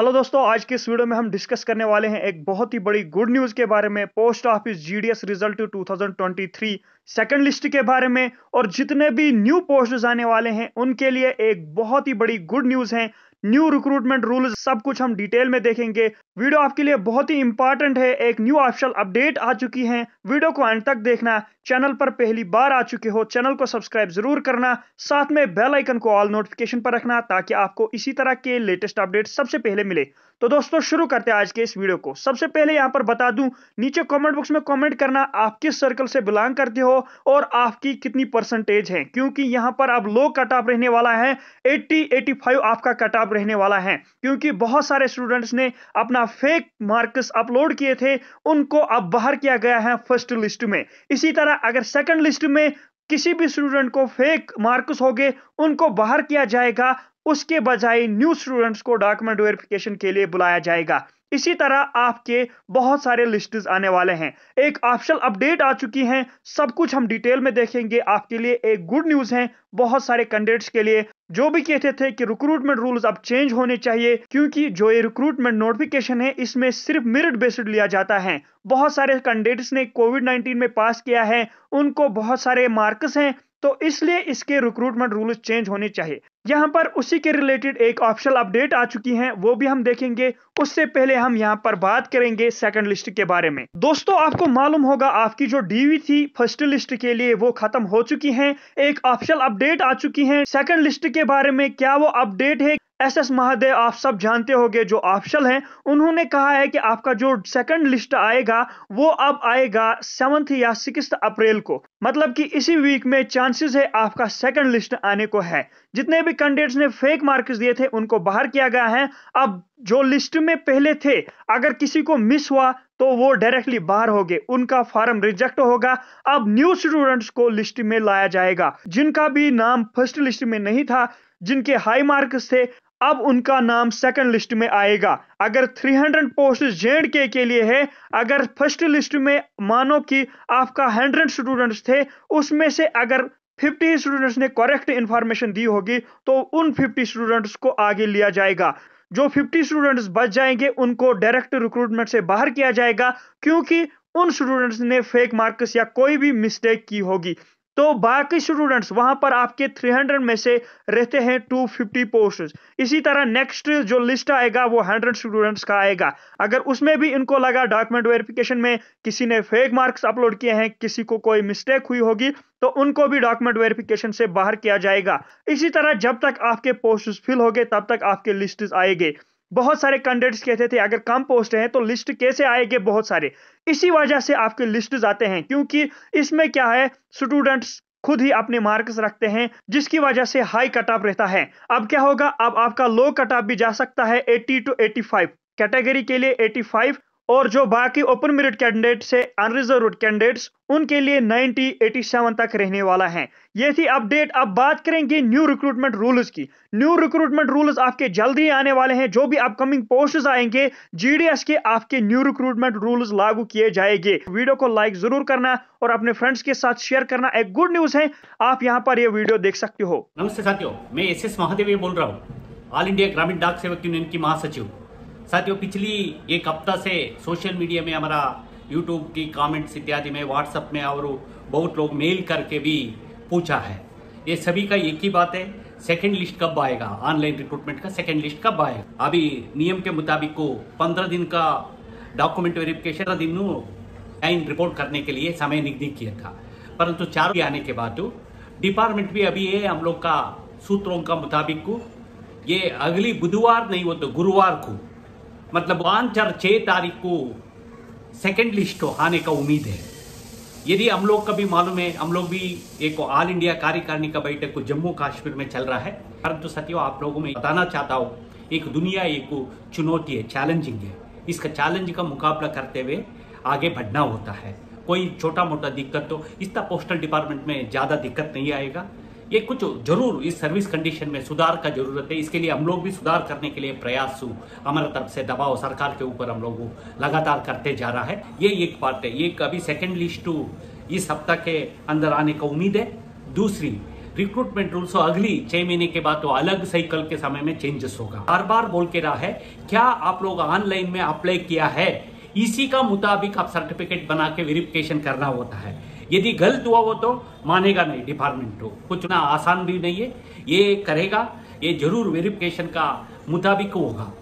hello दोस्तों आज के इस वीडियो में हम डिस्कस करने वाले हैं एक बहुत ही बड़ी गुड न्यूज़ के बारे में post office GDS result 2023 second list के बारे में और जितने भी न्यू पोस्ट आने वाले हैं उनके लिए एक बहुत ही बड़ी गुड न्यूज़ है न्यू रिक्रूटमेंट रूल सब कुछ हम डिटेल में देखेंगे वीडियो आपके लिए बहुत ही इंपॉर्टेंट है एक न्यू ऑप्शन अपडेट आ चुकी है वीडियो को अंत तक देखना चैनल पर पहली बार आ चुके हो चैनल को सब्सक्राइब जरूर करना साथ में बेल आइकन को ऑल नोटिफिकेशन पर रखना ताकि आपको इसी तरह के लेटेस्ट अपडेट सबसे पहले मिले तो दोस्तों शुरू करते हैं आज के इस वीडियो को सबसे पहले यहां पर बता दूं नीचे कमेंट बॉक्स में कमेंट करना आप किस सर्कल से बिलोंग करते हो और आपकी कितनी परसेंटेज है क्योंकि यहां पर अब लो कट ऑफ रहने वाला है 80 85 आपका कट ऑफ रहने वाला है क्योंकि बहुत सारे स्टूडेंट्स ने अपना फेक मार्क्स अपलोड किए थे उनको अब बाहर किया गया है फर्स्ट लिस्ट में इसी तरह अगर सेकंड लिस्ट में किसी भी स्टूडेंट को फेक मार्क्स हो गए उनको बाहर किया जाएगा उसके बजाय न्यू स्टूडेंट्स को डॉक्यूमेंट वेरिफिकेशन के लिए बुलाया जाएगा इसी तरह आपके बहुत सारे लिस्ट आने वाले हैं एक ऑप्शनल अपडेट आ चुकी है सब कुछ हम डिटेल में देखेंगे आपके लिए एक गुड न्यूज़ है बहुत सारे कैंडिडेट्स के लिए जो भी कहते थे कि रिक्रूटमेंट रूल्स अब चेंज होने चाहिए क्योंकि जो ये रिक्रूटमेंट नोटिफिकेशन है इसमें सिर्फ मेरिट बेस्ड लिया जाता है बहुत सारे कैंडिडेट्स ने कोविड 19 में पास किया है उनको बहुत सारे मार्क्स हैं तो इसलिए इसके रिक्रूटमेंट रूल्स चेंज होने चाहिए यहाँ पर उसी के रिलेटेड एक ऑप्शनल अपडेट आ चुकी है वो भी हम देखेंगे उससे पहले हम यहाँ पर बात करेंगे सेकंड लिस्ट के बारे में दोस्तों आपको मालूम होगा आपकी जो डीवी थी फर्स्ट लिस्ट के लिए वो खत्म हो चुकी है एक ऑप्शनल अपडेट आ चुकी है सेकंड लिस्ट के बारे में क्या वो अपडेट है एस एस महादेव आप सब जानते होंगे जो ऑप्शन हैं उन्होंने कहा है कि आपका जो सेकंड लिस्ट आएगा वो अब आएगा सेवंथ या सिक्स अप्रैल को मतलब कि इसी वीक में चांसेस है आपका सेकंड लिस्ट आने को है जितने भी कैंडिडेट्स ने फेक मार्क्स दिए थे उनको बाहर किया गया है अब जो लिस्ट में पहले थे अगर किसी को मिस हुआ तो वो डायरेक्टली बाहर हो गए उनका फॉर्म रिजेक्ट होगा अब न्यू स्टूडेंट्स को लिस्ट में लाया जाएगा जिनका भी नाम फर्स्ट लिस्ट में नहीं था जिनके हाई मार्क्स थे अब उनका नाम सेकंड लिस्ट में आएगा अगर 300 पोस्ट जे के के लिए है अगर फर्स्ट लिस्ट में मानो कि आपका 100 स्टूडेंट्स थे उसमें से अगर 50 स्टूडेंट्स ने करेक्ट इंफॉर्मेशन दी होगी तो उन 50 स्टूडेंट्स को आगे लिया जाएगा जो 50 स्टूडेंट्स बच जाएंगे उनको डायरेक्ट रिक्रूटमेंट से बाहर किया जाएगा क्योंकि उन स्टूडेंट्स ने फेक मार्क्स या कोई भी मिस्टेक की होगी तो बाकी स्टूडेंट्स वहां पर आपके 300 में से रहते हैं 250 पोस्ट इसी तरह नेक्स्ट जो लिस्ट आएगा वो 100 स्टूडेंट्स का आएगा अगर उसमें भी इनको लगा डॉक्यूमेंट वेरिफिकेशन में किसी ने फेक मार्क्स अपलोड किए हैं किसी को कोई मिस्टेक हुई होगी तो उनको भी डॉक्यूमेंट वेरिफिकेशन से बाहर किया जाएगा इसी तरह जब तक आपके पोस्ट फिल हो गए तब तक आपके लिस्ट आएंगे बहुत सारे कैंडिडेट्स कहते थे अगर कम पोस्ट हैं तो लिस्ट कैसे आएंगे बहुत सारे इसी वजह से आपके लिस्ट जाते हैं क्योंकि इसमें क्या है स्टूडेंट्स खुद ही अपने मार्क्स रखते हैं जिसकी वजह से हाई कट ऑफ रहता है अब क्या होगा अब आपका लो कट ऑफ भी जा सकता है 80 टू 85 कैटेगरी के लिए 85 और जो बाकी ओपन मेरिट कैंडिडेट्स है अनरिजर्व कैंडिडेट्स उनके लिए 90 87 तक रहने वाला है ये थी अपडेट अब बात करेंगे न्यू रिक्रूटमेंट रूल्स की न्यू रिक्रूटमेंट रूल्स आपके जल्दी आने वाले हैं जो भी अपकमिंग पोस्ट आएंगे जीडीएस के आपके न्यू रिक्रूटमेंट रूल्स लागू किए जाएंगे वीडियो को लाइक जरूर करना और अपने फ्रेंड्स के साथ शेयर करना एक गुड न्यूज है आप यहाँ पर ये वीडियो देख सकते हो नमस्ते साथियों मैं एस एस महादेव बोल रहा हूँ ऑल इंडिया ग्रामीण डाक सेवक यूनियन की महासचिव साथियों पिछली एक हफ्ता से सोशल मीडिया में हमारा यूट्यूब की कमेंट्स इत्यादि में व्हाट्सअप में और बहुत लोग मेल करके भी पूछा है ये सभी का एक ही बात है सेकेंड लिस्ट कब आएगा ऑनलाइन रिक्रूटमेंट का सेकेंड लिस्ट कब आएगा अभी नियम के मुताबिक को पंद्रह दिन का डॉक्यूमेंट वेरिफिकेशन दिन टाइम रिपोर्ट करने के लिए समय निगदी किया था परंतु चार भी आने के बाद डिपार्टमेंट भी अभी ये हम लोग का सूत्रों का मुताबिक को ये अगली बुधवार नहीं हो तो गुरुवार को मतलब आंसर और छः तारीख को सेकेंड लिस्ट आने का उम्मीद है यदि हम लोग का भी मालूम है हम लोग भी एक ऑल इंडिया कार्यकारिणी का बैठक को जम्मू कश्मीर में चल रहा है परंतु सत्यो आप लोगों में बताना चाहता हूँ एक दुनिया एक चुनौती है चैलेंजिंग है इसका चैलेंज का मुकाबला करते हुए आगे बढ़ना होता है कोई छोटा मोटा दिक्कत तो इसका पोस्टल डिपार्टमेंट में ज़्यादा दिक्कत नहीं आएगा ये कुछ जरूर इस सर्विस कंडीशन में सुधार का जरूरत है इसके लिए हम लोग भी सुधार करने के लिए प्रयास हमारे तरफ से दबाव सरकार के ऊपर हम लोग लगातार करते जा रहा है ये एक पार्ट है ये अभी सेकेंड लिस्ट टू इस सप्ताह के अंदर आने का उम्मीद है दूसरी रिक्रूटमेंट रूल्स तो अगली छह महीने के बाद तो अलग साइकिल के समय में चेंजेस होगा बार बार बोल के रहा है क्या आप लोग ऑनलाइन में अप्लाई किया है इसी का मुताबिक आप सर्टिफिकेट बना के वेरिफिकेशन करना होता है यदि गलत हुआ वो तो मानेगा नहीं डिपार्टमेंट हो कुछ ना आसान भी नहीं है ये करेगा ये जरूर वेरिफिकेशन का मुताबिक होगा